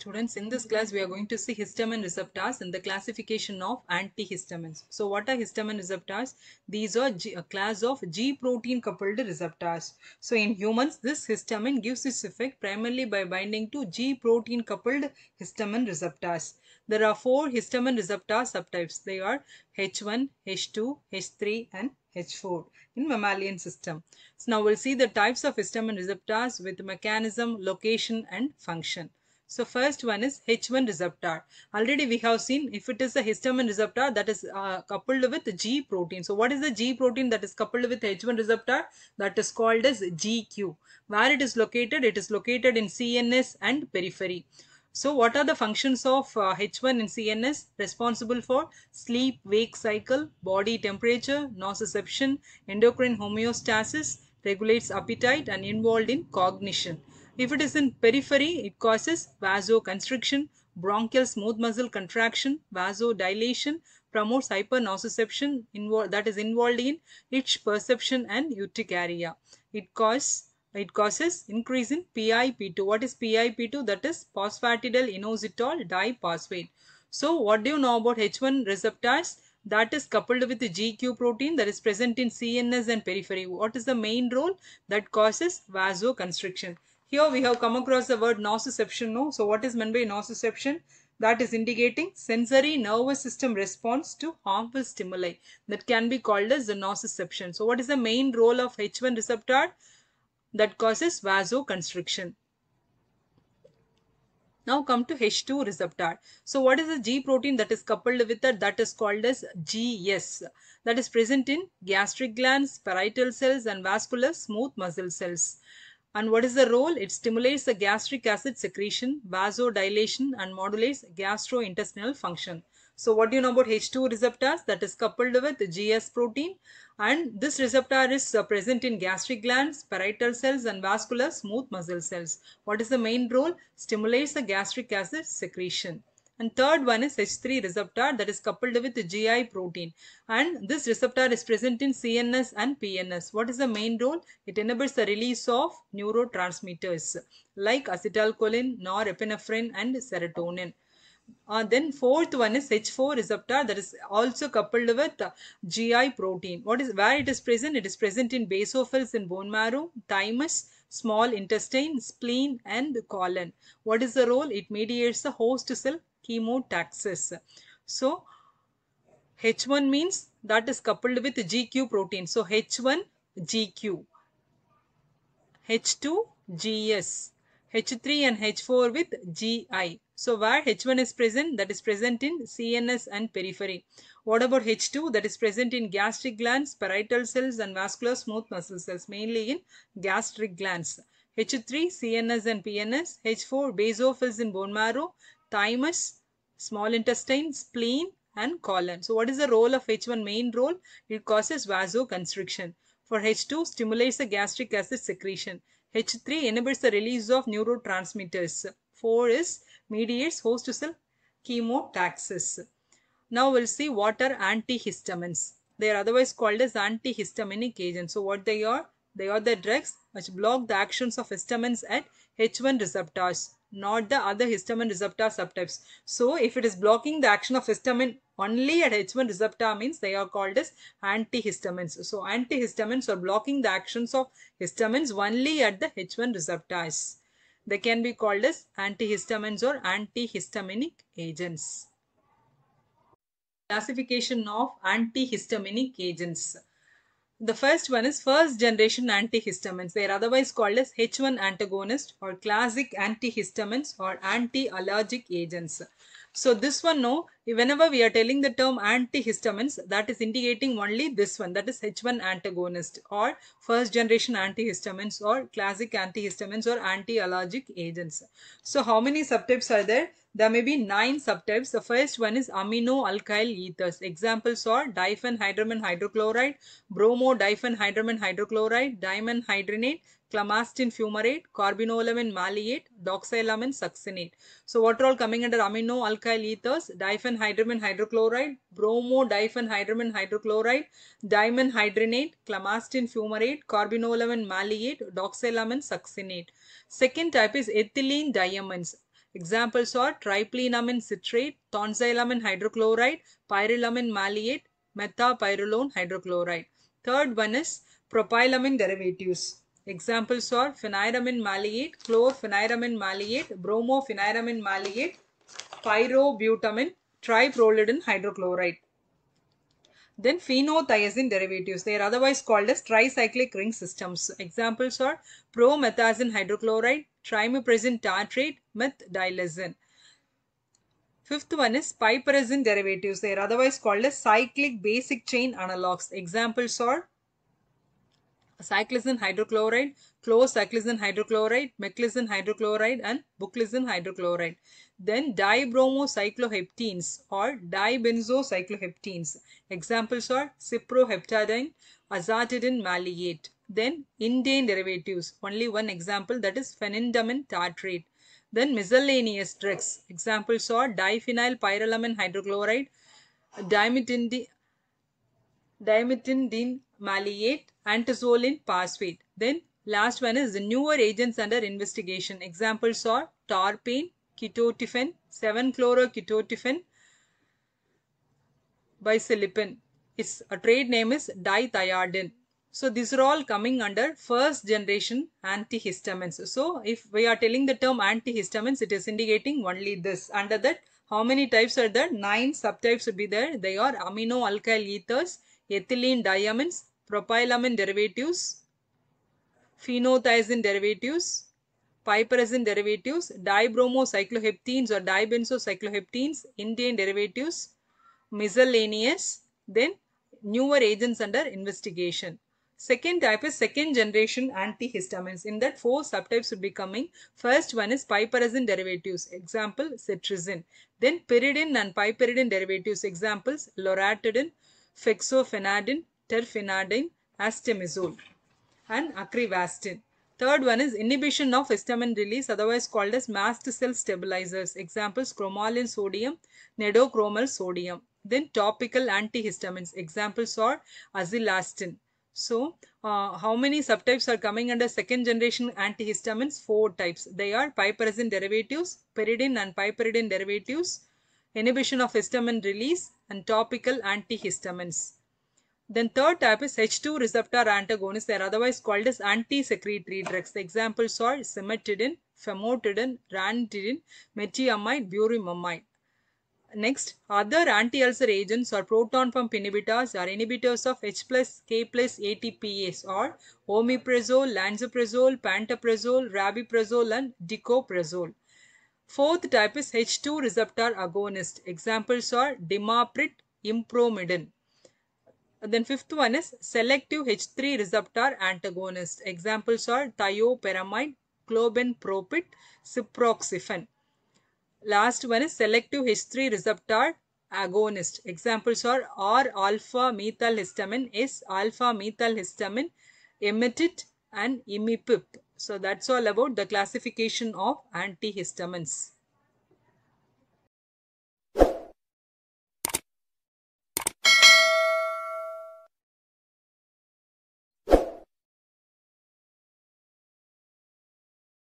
Students, in this class, we are going to see histamine receptors and the classification of antihistamines. So, what are histamine receptors? These are G, a class of G protein coupled receptors. So, in humans, this histamine gives its effect primarily by binding to G protein coupled histamine receptors. There are four histamine receptor subtypes. They are H1, H2, H3 and H4 in mammalian system. So now we'll see the types of histamine receptors with mechanism, location and function. So first one is H1 receptor. Already we have seen if it is a histamine receptor that is uh, coupled with G protein. So what is the G protein that is coupled with H1 receptor? That is called as GQ. Where it is located? It is located in CNS and periphery. So what are the functions of uh, H1 in CNS responsible for sleep, wake cycle, body temperature, nociception, endocrine homeostasis, regulates appetite and involved in cognition. If it is in periphery, it causes vasoconstriction, bronchial smooth muscle contraction, vasodilation, promotes hypernociception that is involved in itch perception and urticaria. It causes it causes increase in PIP2. What is PIP2? That is phosphatidyl inositol diphosphate. So what do you know about H1 receptors? That is coupled with the GQ protein that is present in CNS and periphery. What is the main role? That causes vasoconstriction. Here we have come across the word nociception. No? So what is meant by nociception? That is indicating sensory nervous system response to harmful stimuli that can be called as the nociception. So what is the main role of H1 receptor that causes vasoconstriction? Now come to H2 receptor. So what is the G protein that is coupled with it? That is called as GS. That is present in gastric glands, parietal cells and vascular smooth muscle cells. And what is the role? It stimulates the gastric acid secretion, vasodilation, and modulates gastrointestinal function. So what do you know about H2 receptors that is coupled with GS protein and this receptor is uh, present in gastric glands, parietal cells and vascular smooth muscle cells. What is the main role? Stimulates the gastric acid secretion. And third one is H3 receptor that is coupled with GI protein. And this receptor is present in CNS and PNS. What is the main role? It enables the release of neurotransmitters like acetylcholine, norepinephrine and serotonin. Uh, then fourth one is H4 receptor that is also coupled with uh, GI protein. What is where it is present? It is present in basophils in bone marrow, thymus, small intestine, spleen and colon. What is the role? It mediates the host cell chemo So H1 means that is coupled with GQ protein. So H1 GQ, H2 GS, H3 and H4 with GI. So where H1 is present, that is present in CNS and periphery. What about H2? That is present in gastric glands, parietal cells and vascular smooth muscle cells, mainly in gastric glands. H3, CNS and PNS, H4, basophils in bone marrow, thymus, small intestine, spleen and colon. So what is the role of H1 main role? It causes vasoconstriction. For H2 stimulates the gastric acid secretion. H3 enables the release of neurotransmitters. 4 is mediates host cell chemotaxis. Now we'll see what are antihistamines. They are otherwise called as antihistaminic agents. So what they are? They are the drugs which block the actions of histamines at H1 receptors not the other histamine receptor subtypes. So if it is blocking the action of histamine only at H1 receptor means they are called as antihistamines. So antihistamines are blocking the actions of histamines only at the H1 receptors. They can be called as antihistamines or antihistaminic agents. Classification of antihistaminic agents. The first one is first generation antihistamines. They are otherwise called as H1 antagonist or classic antihistamines or anti-allergic agents. So this one no, whenever we are telling the term antihistamines, that is indicating only this one, that is H1 antagonist or first generation antihistamines or classic antihistamines or anti-allergic agents. So how many subtypes are there? There may be nine subtypes. The first one is amino alkyl ethers. Examples are diphenhydramine hydrochloride, bromo-diphenhydramine hydrochloride, diamine hydrinate, clamastin fumarate, carbinolamine maleate, doxylamine succinate. So what are all coming under amino alkyl ethers? Diphen diphenhydramine hydrochloride, bromo hydrochloride, diamine hydrinate, clamastin fumarate, carbinolamine maleate, doxylamine succinate. Second type is ethylene diamines. Examples are triplenamine citrate, tonsilamine hydrochloride, pyrilamine maleate, methapyrrolone hydrochloride. Third one is propylamine derivatives. Examples are phenidamine maleate, chlorphenidamine maleate, bromophenidamine maleate, pyrobutamine Triprolidin hydrochloride. Then phenothiazine derivatives. They are otherwise called as tricyclic ring systems. Examples are promethazine hydrochloride, trimiprazine tartrate, methylazine. Fifth one is piperazine derivatives. They are otherwise called as cyclic basic chain analogs. Examples are cyclicin hydrochloride, chlorocyclicin hydrochloride, meclizin hydrochloride and buclizin hydrochloride. Then dibromocycloheptenes or dibenzocycloheptenes. Examples are ciproheptadine, azatidine maleate. Then indane derivatives. Only one example that is phenindamine tartrate. Then miscellaneous drugs. Examples are diphenyl pyrrolamine hydrochloride, dimetindine maleate, antazolin phosphate. Then last one is the newer agents under investigation. Examples are tarpene, ketotifen, 7-chloroketotifen, bisilipin. Its a trade name is dithiodine. So these are all coming under first generation antihistamines. So if we are telling the term antihistamines, it is indicating only this. Under that, how many types are there? Nine subtypes would be there. They are amino alkyl ethers, ethylene diamines, propylamine derivatives, phenothiazine derivatives, piperazine derivatives, dibromocycloheptenes or dibenzocycloheptenes, Indian derivatives, miscellaneous, then newer agents under investigation. Second type is second generation antihistamines. In that four subtypes would be coming. First one is piperazine derivatives, example cetirizine. Then pyridine and piperidine derivatives, examples loratadine, fexofenadine, terfenadine, astemizole and acrivastin. Third one is inhibition of histamine release otherwise called as mast cell stabilizers. Examples chromalin sodium, nedochromal sodium. Then topical antihistamines. Examples are azilastin. So, uh, how many subtypes are coming under second generation antihistamines? Four types. They are piperazine derivatives, pyridine and piperidine derivatives, inhibition of histamine release and topical antihistamines. Then third type is H2 receptor antagonist, They are otherwise called as anti-secretory drugs. examples are cimetidine, famotidine, ranitidine, metiamine, burimamine. Next, other anti-ulcer agents are proton pump inhibitors are inhibitors of H+, K+, ATPase or omeprazole, lansoprazole, pantoprazole, rabiprazole and dicoprazole. Fourth type is H2 receptor agonist. Examples are dimaprit, impromidine. And then fifth one is selective H3 receptor antagonist. Examples are thioperamide, clobenpropid, ciproxifen. Last one is selective H3 receptor agonist. Examples are R-alpha methylhistamine, S-alpha methylhistamine, emetit and imipip. So that's all about the classification of antihistamines.